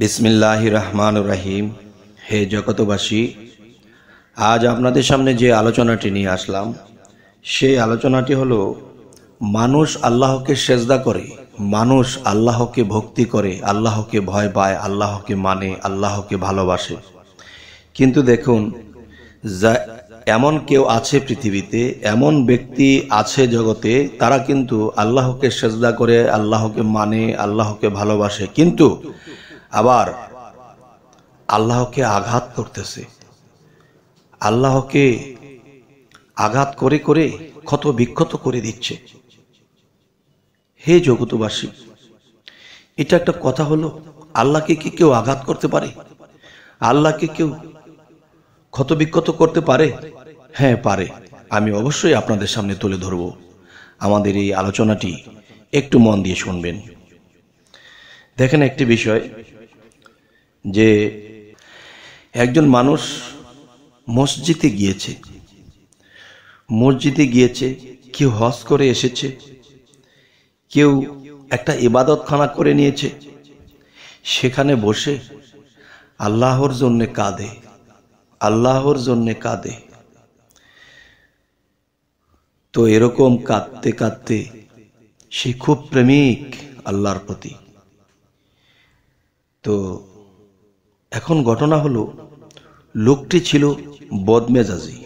বিসমিল্লাহ রহমান রাহিম হে জগতবাসী আজ আপনাদের সামনে যে আলোচনাটি নিয়ে আসলাম সেই আলোচনাটি হলো মানুষ আল্লাহকে সেজদা করে মানুষ আল্লাহকে ভক্তি করে আল্লাহকে ভয় পায় আল্লাহকে মানে আল্লাহকে ভালোবাসে কিন্তু দেখুন যা এমন কেউ আছে পৃথিবীতে এমন ব্যক্তি আছে জগতে তারা কিন্তু আল্লাহকে সেজদা করে আল্লাহকে মানে আল্লাহকে ভালোবাসে কিন্তু আবার আল্লাহকে আঘাত করতেছে আল্লাহকে আঘাত করে করে ক্ষত বিক্ষত করে দিচ্ছে হে জগতবাসী এটা একটা কথা হলো আল্লাহকে কি কেউ আঘাত করতে পারে আল্লাহকে কেউ ক্ষত বিক্ষত করতে পারে হ্যাঁ পারে আমি অবশ্যই আপনাদের সামনে তুলে ধরব আমাদের এই আলোচনাটি একটু মন দিয়ে শুনবেন দেখেন একটি বিষয় যে একজন মানুষ মসজিদে গিয়েছে মসজিদে গিয়েছে কেউ হজ করে এসেছে কেউ একটা ইবাদতখানা করে নিয়েছে সেখানে বসে আল্লাহর জন্যে কাঁদে আল্লাহর জন্যে কাঁদে তো এরকম কাঁদতে কাঁদতে সে খুব প্রেমিক আল্লাহর প্রতি তো এখন ঘটনা হলো লোকটি ছিল বদমেজাজি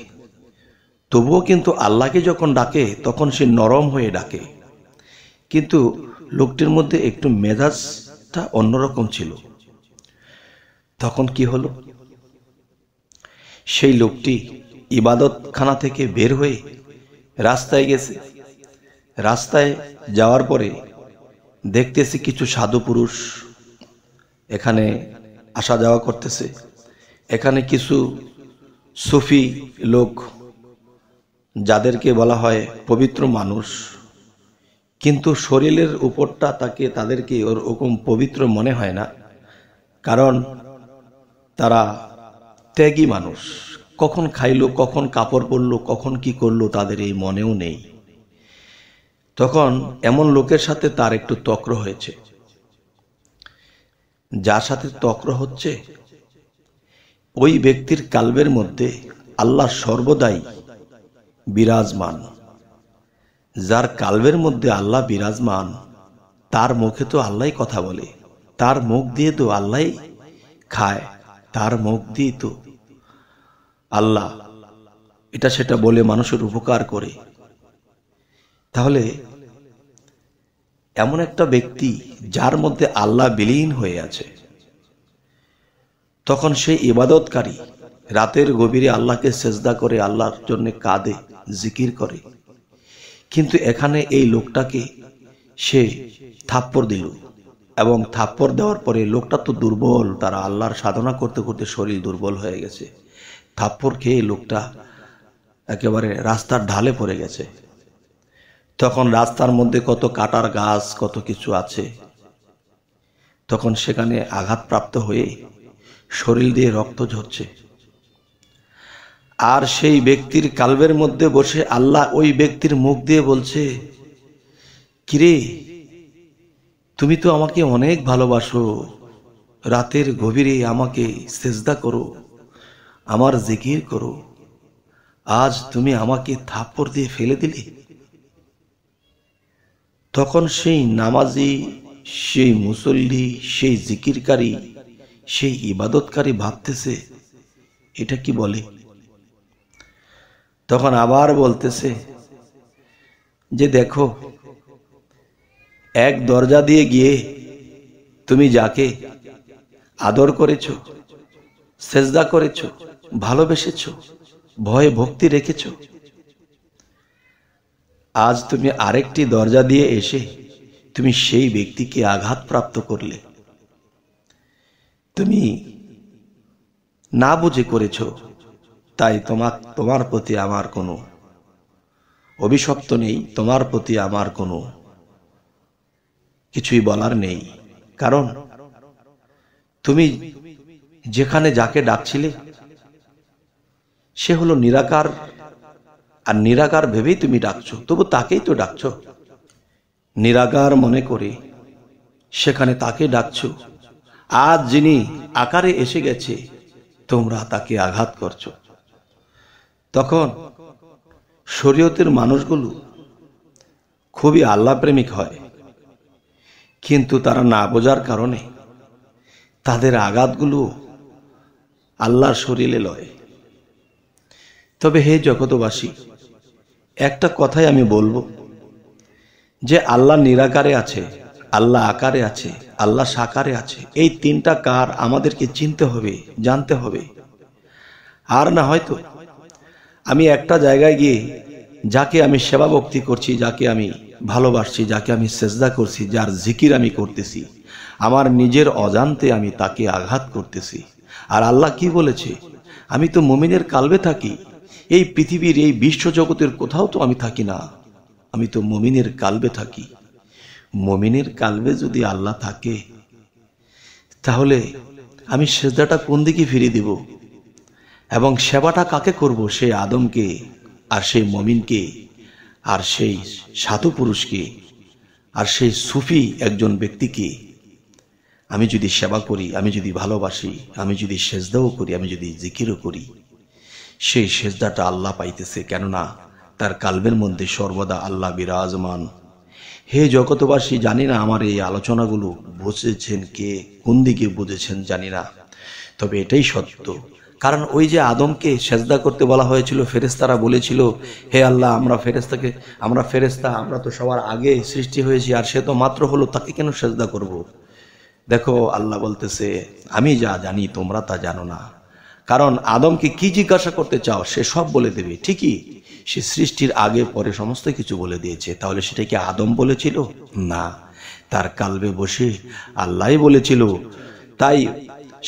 তবুও কিন্তু আল্লাহকে যখন ডাকে তখন সে নরম হয়ে ডাকে কিন্তু লোকটির মধ্যে একটু মেজাজটা অন্যরকম ছিল তখন কি হলো সেই লোকটি ইবাদতখানা থেকে বের হয়ে রাস্তায় গেছে রাস্তায় যাওয়ার পরে দেখতেছি কিছু সাধু পুরুষ এখানে আসা যাওয়া করতেছে এখানে কিছু সুফি লোক যাদেরকে বলা হয় পবিত্র মানুষ কিন্তু শরীরের উপরটা তাকে তাদেরকে ওরকম পবিত্র মনে হয় না কারণ তারা ত্যাগী মানুষ কখন খাইলো কখন কাপড় পরলো কখন কি করলো তাদের এই মনেও নেই তখন এমন লোকের সাথে তার একটু তক্র হয়েছে যার সাথে তক্র হচ্ছে ওই ব্যক্তির কালবের মধ্যে আল্লাহ সর্বদাই বিরাজমান যার কালবের মধ্যে আল্লাহ বিরাজমান তার মুখে তো আল্লাহ কথা বলে তার মুখ দিয়ে তো আল্লাহ খায় তার মুখ দিয়ে তো আল্লাহ এটা সেটা বলে মানুষের উপকার করে তাহলে এমন একটা ব্যক্তি যার মধ্যে আল্লাহ বিলীন হয়ে আছে তখন সে ইবাদতকারী রাতের গভীরে আল্লাহকে সেজদা করে আল্লাহর জন্য কাঁদে জিকির করে কিন্তু এখানে এই লোকটাকে সে থাপ্পড় দিল এবং থাপ্পড় দেওয়ার পরে লোকটা তো দুর্বল তারা আল্লাহর সাধনা করতে করতে শরীর দুর্বল হয়ে গেছে থাপ্পড় খেয়ে লোকটা একেবারে রাস্তার ঢালে পড়ে গেছে তখন রাস্তার মধ্যে কত কাটার গাছ কত কিছু আছে তখন সেখানে আঘাতপ্রাপ্ত হয়ে শরীর দিয়ে রক্ত ঝরছে আর সেই ব্যক্তির কালবের মধ্যে বসে আল্লাহ ওই ব্যক্তির মুখ দিয়ে বলছে কিরে তুমি তো আমাকে অনেক ভালোবাসো রাতের গভীরে আমাকে সেজদা করো আমার জিকির করো আজ তুমি আমাকে থাপ্পড় দিয়ে ফেলে দিলে তখন সেই নামাজি সেই মুসল্লি সেই জিকিরকারী সেই ইবাদতকারী ভাবতেছে এটা কি বলে তখন আবার বলতেছে যে দেখো এক দরজা দিয়ে গিয়ে তুমি যাকে আদর করেছ সেজদা করেছ ভালোবেসেছ ভয়ে ভক্তি রেখেছো আজ তুমি আরেকটি দরজা দিয়ে এসে তুমি সেই ব্যক্তিকে আঘাতপ্রাপ্ত করলে তুমি না বুঝে করেছ তাই তোমার তোমার প্রতি আমার কোনো অভিশপ্ত নেই তোমার প্রতি আমার কোনো কিছুই বলার নেই কারণ তুমি যেখানে যাকে ডাকছিলে সে হলো নিরাকার আর নিরাকার ভেবেই তুমি ডাকছো তবু তাকেই তো ডাকছো নিরাকার মনে করে সেখানে তাকে ডাকছো আজ যিনি আকারে এসে গেছে তোমরা তাকে আঘাত করছো তখন শরীয়তের মানুষগুলো খুবই আল্লাহপ্রেমিক হয় কিন্তু তারা না বোঝার কারণে তাদের আঘাতগুলো আল্লাহর শরীরে লয় তবে হে জগতবাসী একটা কথাই আমি বলবো যে আল্লাহ নিরাকারে আছে আল্লাহ আকারে আছে আল্লাহ সাকারে আছে এই তিনটা কার আমাদেরকে চিনতে হবে জানতে হবে আর না হয়তো আমি একটা জায়গায় গিয়ে যাকে আমি সেবা ভক্তি করছি যাকে আমি ভালোবাসছি যাকে আমি সেজদা করছি যার জিকির আমি করতেছি আমার নিজের অজান্তে আমি তাকে আঘাত করতেছি আর আল্লাহ কি বলেছে আমি তো মমিনের কালবে থাকি এই পৃথিবীর এই বিশ্বজগতের কোথাও তো আমি থাকি না আমি তো মমিনের কালবে থাকি মমিনের কালবে যদি আল্লাহ থাকে তাহলে আমি সেজদাটা কোন দিকে ফিরিয়ে দেব এবং সেবাটা কাকে করব সেই আদমকে আর সেই মমিনকে আর সেই সাধু পুরুষকে আর সেই সুফি একজন ব্যক্তিকে আমি যদি সেবা করি আমি যদি ভালোবাসি আমি যদি সেজদাও করি আমি যদি জিকিরও করি সেই সেজদাটা আল্লাহ পাইতেছে কেননা তার কালবের মধ্যে সর্বদা আল্লাহ বিরাজমান হে জগতবাসী জানি না আমার এই আলোচনাগুলো বুঝেছেন কে কোন দিকে বুঝেছেন জানি না তবে এটাই সত্য কারণ ওই যে আদমকে সেজদা করতে বলা হয়েছিল ফেরেস্তারা বলেছিল হে আল্লাহ আমরা ফেরেস্তাকে আমরা ফেরেস্তা আমরা তো সবার আগে সৃষ্টি হয়েছি আর সে তো মাত্র হলো তাকে কেন সেজদা করব। দেখো আল্লাহ বলতেছে আমি যা জানি তোমরা তা জানো না কারণ আদমকে কি জিজ্ঞাসা করতে চাও সে সব বলে দেবে ঠিকই সে সৃষ্টির আগে পরে সমস্ত কিছু বলে দিয়েছে তাহলে সেটা কি আদম বলেছিল না তার কালবে বসে আল্লাহ বলেছিল তাই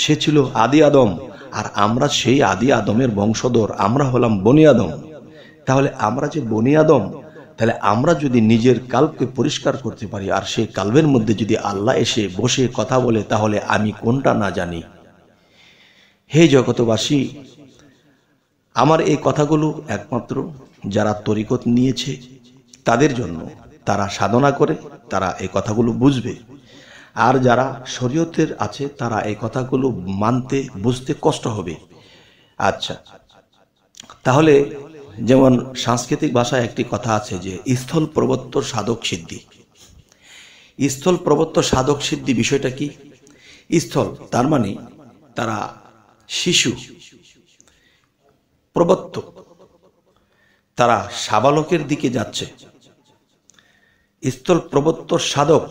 সে ছিল আদি আদম আর আমরা সেই আদি আদমের বংশধর আমরা হলাম বনি আদম তাহলে আমরা যে বনি আদম তাহলে আমরা যদি নিজের কালকে পরিষ্কার করতে পারি আর সেই কালবের মধ্যে যদি আল্লাহ এসে বসে কথা বলে তাহলে আমি কোনটা না জানি হে জগতবাসী আমার এই কথাগুলো একমাত্র যারা তরিকত নিয়েছে তাদের জন্য তারা সাধনা করে তারা এই কথাগুলো বুঝবে আর যারা শরীয়তের আছে তারা এই কথাগুলো মানতে বুঝতে কষ্ট হবে আচ্ছা তাহলে যেমন সাংস্কৃতিক ভাষায় একটি কথা আছে যে স্থল প্রবত্ত সাধক সিদ্ধি স্থল প্রবত্ত সাধক সিদ্ধি বিষয়টা কি স্থল তার মানে তারা শিশু প্রবত্ত তারা সাবালকের দিকে যাচ্ছে স্থল প্রবত্ত সাধক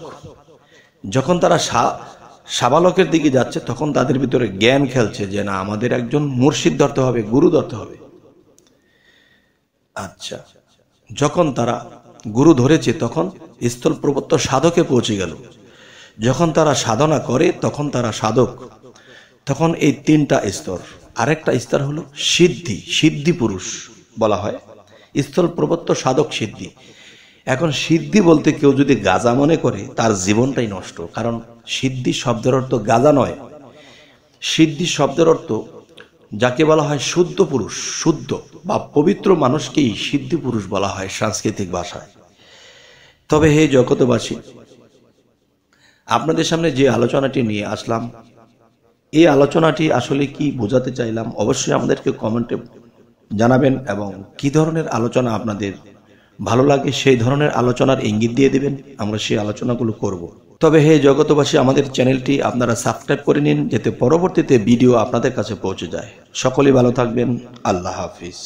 যখন তারা সাবালকের দিকে যাচ্ছে তখন তাদের ভিতরে জ্ঞান খেলছে যে না আমাদের একজন মুর্শিদ ধরতে হবে গুরু ধরতে হবে আচ্ছা যখন তারা গুরু ধরেছে তখন স্থল প্রবত্ত সাধকে পৌঁছে গেল যখন তারা সাধনা করে তখন তারা সাধক তখন এই তিনটা স্তর আরেকটা স্তর হলো সিদ্ধি সিদ্ধি পুরুষ বলা হয় স্থল প্রবত্ত সাধক সিদ্ধি এখন সিদ্ধি বলতে কেউ যদি গাজা মনে করে তার জীবনটাই নষ্ট কারণ সিদ্ধি শব্দের অর্থ গাজা নয় সিদ্ধি শব্দের অর্থ যাকে বলা হয় শুদ্ধ পুরুষ শুদ্ধ বা পবিত্র মানুষকেই সিদ্ধি পুরুষ বলা হয় সাংস্কৃতিক ভাষায় তবে হে জগতবাসী আপনাদের সামনে যে আলোচনাটি নিয়ে আসলাম এই আলোচনাটি আসলে কি বোঝাতে চাইলাম অবশ্যই আমাদেরকে কমেন্টে জানাবেন এবং কি ধরনের আলোচনা আপনাদের ভালো লাগে সেই ধরনের আলোচনার ইঙ্গিত দিয়ে দেবেন আমরা সেই আলোচনাগুলো করব। তবে হে জগতবাসী আমাদের চ্যানেলটি আপনারা সাবস্ক্রাইব করে নিন যাতে পরবর্তীতে ভিডিও আপনাদের কাছে পৌঁছে যায় সকলেই ভালো থাকবেন আল্লাহ হাফিজ